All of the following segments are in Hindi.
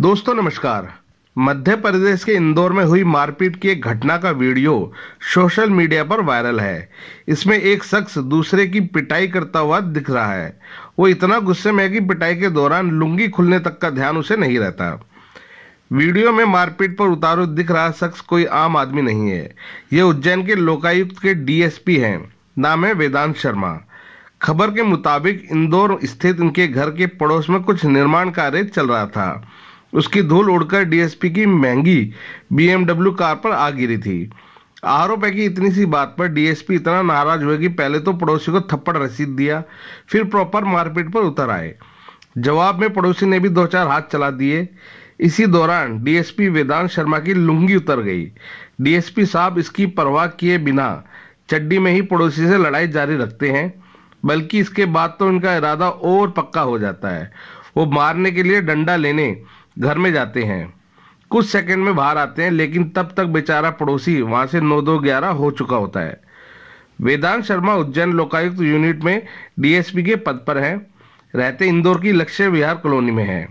दोस्तों नमस्कार मध्य प्रदेश के इंदौर में हुई मारपीट की एक घटना का वीडियो सोशल मीडिया पर वायरल है इसमें एक शख्स दूसरे की पिटाई करता हुआ दिख रहा है वो इतना गुस्से में है कि पिटाई के दौरान लुंगी खुलने तक का ध्यान उसे नहीं रहता वीडियो में मारपीट पर उतारू दिख रहा शख्स कोई आम आदमी नहीं है ये उज्जैन के लोकायुक्त के डीएसपी हैं नाम है वेदांत शर्मा खबर के मुताबिक इंदौर स्थित उनके घर के पड़ोस में कुछ निर्माण कार्य चल रहा था उसकी धूल उड़कर डीएसपी की महंगी बीएमडब्ल्यू कार पर आ गिरी थी आरोप है कि इतनी सी बात पर डीएसपी इतना नाराज हुए कि पहले तो पड़ोसी को थप्पड़ रसीद दिया फिर प्रॉपर मारपीट पर उतर आए जवाब में पड़ोसी ने भी दो चार हाथ चला दिए इसी दौरान डीएसपी वेदांत शर्मा की लुंगी उतर गई डीएसपी साहब इसकी परवाह किए बिना चड्डी में ही पड़ोसी से लड़ाई जारी रखते हैं बल्कि इसके बाद तो उनका इरादा और पक्का हो जाता है वो मारने के लिए डंडा लेने घर में जाते हैं कुछ सेकंड में बाहर आते हैं लेकिन तब तक बेचारा पड़ोसी वहां से नौ दो ग्यारह हो चुका होता है वेदांत शर्मा उज्जैन लोकायुक्त यूनिट में डीएसपी के पद पर हैं रहते इंदौर की लक्ष्य विहार कॉलोनी में हैं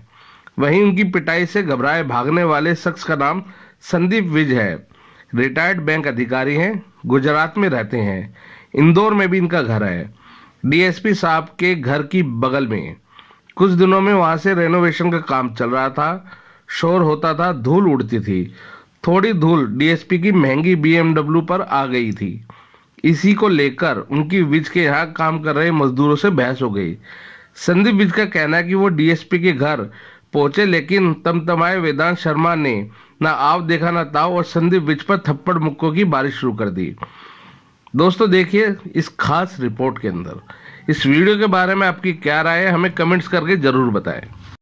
वहीं उनकी पिटाई से घबराए भागने वाले शख्स का नाम संदीप विज है रिटायर्ड बैंक अधिकारी हैं गुजरात में रहते हैं इंदौर में भी इनका घर है डीएसपी साहब के घर की बगल में कुछ दिनों में वहां से रेनोवेशन का काम चल रहा था शोर होता था धूल उड़ती थी थोड़ी धूल डीएसपी की महंगी बीएमडब्ल्यू पर आ गई थी इसी को लेकर उनकी विज के यहाँ काम कर रहे मजदूरों से बहस हो गई संदीप विज का कहना है कि वो डीएसपी के घर पहुंचे लेकिन तमतमाए वेदांत शर्मा ने ना आव देखा ना ताव और संदीप विज पर थप्पड़ मुक्कों की बारिश शुरू कर दी दोस्तों देखिए इस खास रिपोर्ट के अंदर इस वीडियो के बारे में आपकी क्या राय है हमें कमेंट्स करके ज़रूर बताएं